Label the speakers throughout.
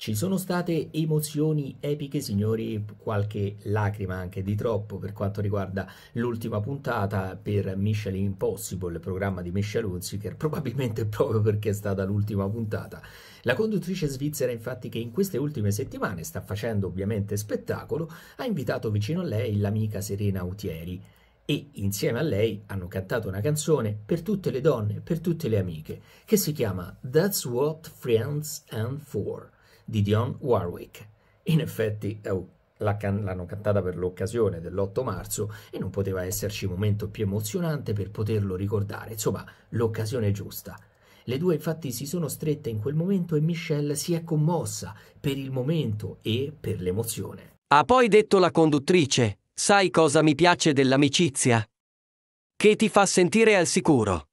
Speaker 1: Ci sono state emozioni epiche, signori, qualche lacrima anche di troppo per quanto riguarda l'ultima puntata per Michelin Impossible, il programma di Michel Hunziker, probabilmente proprio perché è stata l'ultima puntata. La conduttrice svizzera, infatti, che in queste ultime settimane sta facendo ovviamente spettacolo, ha invitato vicino a lei l'amica Serena Utieri e insieme a lei hanno cantato una canzone per tutte le donne, per tutte le amiche, che si chiama That's What Friends and For di Dionne Warwick. In effetti oh, l'hanno cantata per l'occasione dell'8 marzo e non poteva esserci momento più emozionante per poterlo ricordare, insomma l'occasione giusta. Le due infatti si sono strette in quel momento e Michelle si è commossa per il momento e per l'emozione.
Speaker 2: Ha poi detto la conduttrice, sai cosa mi piace dell'amicizia? Che ti fa sentire al sicuro.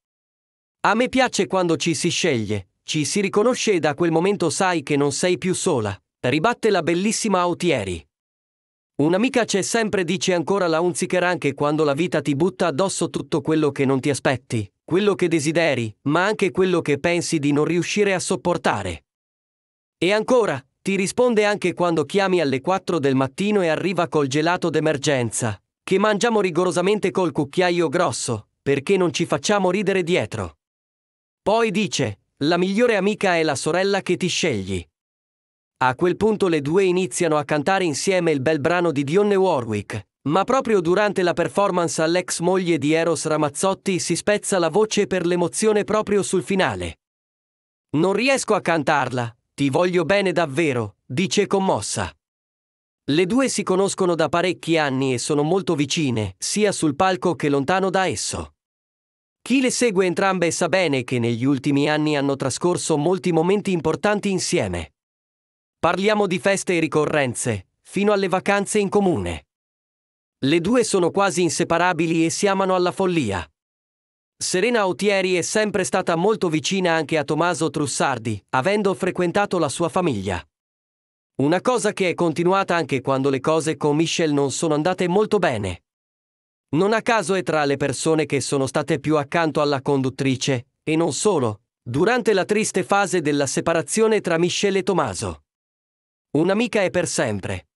Speaker 2: A me piace quando ci si sceglie, ci si riconosce e da quel momento sai che non sei più sola, ribatte la bellissima Autieri. Un'amica c'è sempre dice ancora la Unziker anche quando la vita ti butta addosso tutto quello che non ti aspetti, quello che desideri, ma anche quello che pensi di non riuscire a sopportare. E ancora, ti risponde anche quando chiami alle 4 del mattino e arriva col gelato d'emergenza, che mangiamo rigorosamente col cucchiaio grosso, perché non ci facciamo ridere dietro. Poi dice, la migliore amica è la sorella che ti scegli. A quel punto le due iniziano a cantare insieme il bel brano di Dionne Warwick, ma proprio durante la performance all'ex moglie di Eros Ramazzotti si spezza la voce per l'emozione proprio sul finale. Non riesco a cantarla, ti voglio bene davvero, dice commossa. Le due si conoscono da parecchi anni e sono molto vicine, sia sul palco che lontano da esso. Chi le segue entrambe sa bene che negli ultimi anni hanno trascorso molti momenti importanti insieme. Parliamo di feste e ricorrenze, fino alle vacanze in comune. Le due sono quasi inseparabili e si amano alla follia. Serena Autieri è sempre stata molto vicina anche a Tommaso Trussardi, avendo frequentato la sua famiglia. Una cosa che è continuata anche quando le cose con Michel non sono andate molto bene. Non a caso è tra le persone che sono state più accanto alla conduttrice, e non solo, durante la triste fase della separazione tra Michelle e Tommaso. Un'amica è per sempre.